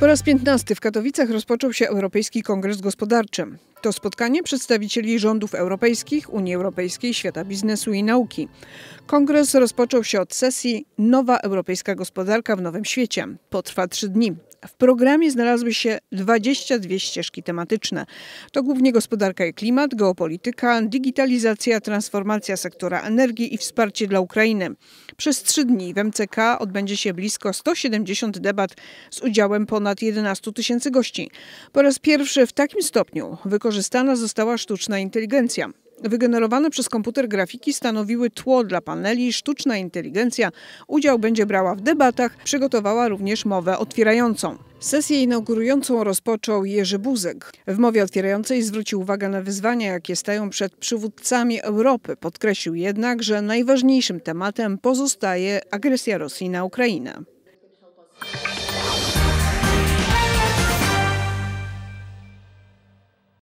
Po raz piętnasty w Katowicach rozpoczął się Europejski Kongres Gospodarczy. To spotkanie przedstawicieli rządów europejskich, Unii Europejskiej, świata biznesu i nauki. Kongres rozpoczął się od sesji Nowa Europejska Gospodarka w Nowym Świecie. Potrwa trzy dni. W programie znalazły się 22 ścieżki tematyczne. To głównie gospodarka i klimat, geopolityka, digitalizacja, transformacja sektora energii i wsparcie dla Ukrainy. Przez trzy dni w MCK odbędzie się blisko 170 debat z udziałem ponad 11 tysięcy gości. Po raz pierwszy w takim stopniu wykorzystana została sztuczna inteligencja. Wygenerowane przez komputer grafiki stanowiły tło dla paneli, sztuczna inteligencja udział będzie brała w debatach, przygotowała również mowę otwierającą. Sesję inaugurującą rozpoczął Jerzy Buzek. W mowie otwierającej zwrócił uwagę na wyzwania, jakie stają przed przywódcami Europy. Podkreślił jednak, że najważniejszym tematem pozostaje agresja Rosji na Ukrainę.